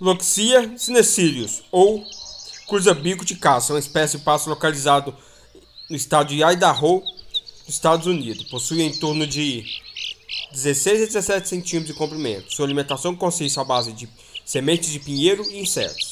Loxia cinecírios ou cruza-bico de caça, uma espécie de pássaro localizado no estado de Idaho, nos Estados Unidos. Possui em torno de 16 a 17 centímetros de comprimento. Sua alimentação consiste à base de sementes de pinheiro e insetos.